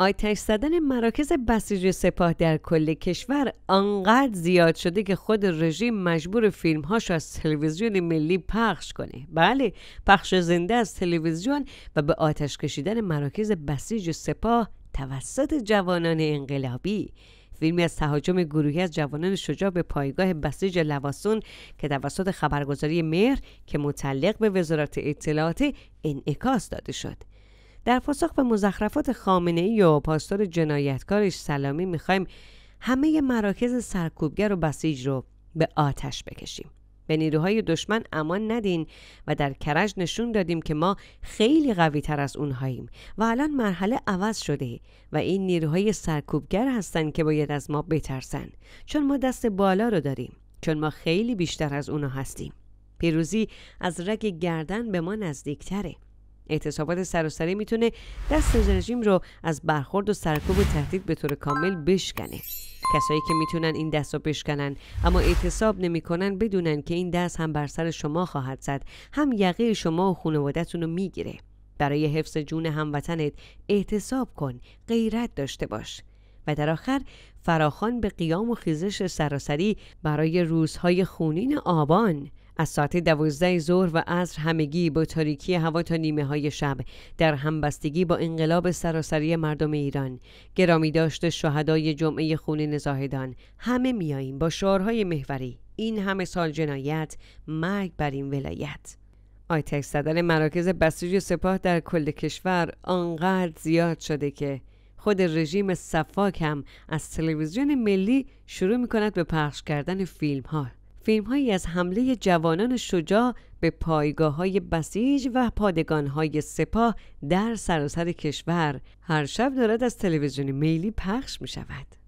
آتش زدن مراکز بسیج سپاه در کل کشور آنقدر زیاد شده که خود رژیم مجبور فیلمهاش از تلویزیون ملی پخش کنه بله پخش زنده از تلویزیون و به آتش کشیدن مراکز بسیج سپاه توسط جوانان انقلابی فیلمی از تهاجم گروهی از جوانان شجاع به پایگاه بسیج لواسون که توسط خبرگزاری مهر که متعلق به وزارت اطلاعات انعکاس داده شد در پاسخ به مزخرفات خامنه ای و پاستور جنایتکارش سلامی میخوایم همه مراکز سرکوبگر و بسیج رو به آتش بکشیم به نیروهای دشمن امان ندین و در کرج نشون دادیم که ما خیلی قوی تر از اونهاییم و الان مرحله عوض شده و این نیروهای سرکوبگر هستند که باید از ما بترسن چون ما دست بالا رو داریم چون ما خیلی بیشتر از اونها هستیم پیروزی از رگ گردن به ما نزدیکتره اعتصابات سراسری میتونه دست رژیم رو از برخورد و سرکوب و تهدید به طور کامل بشکنه کسایی که میتونن این دست رو بشکنن اما اعتصاب نمیکنن بدونن که این دست هم بر سر شما خواهد زد هم یقه شما و خانوادتون رو میگیره برای حفظ جون هموطنت اعتصاب کن غیرت داشته باش و در آخر فراخان به قیام و خیزش سراسری برای روزهای خونین آبان از ساعت دوازده ظهر و عصر همگی با تاریکی هوا تا نیمه های شب در همبستگی با انقلاب سراسری مردم ایران گرامی داشت شهدای جمعه خون نزاهدان همه میاییم با شعارهای محوری این همه سال جنایت مرگ بر این ولایت آیتک زدن مراکز بسیج سپاه در کل کشور آنقدر زیاد شده که خود رژیم صفاک هم از تلویزیون ملی شروع می کند به پخش کردن فیلم ها فیلم هایی از حمله جوانان شجاع به پایگاه های بسیج و پادگان های سپاه در سراسر کشور هر شب دارد از تلویزیون میلی پخش می شود.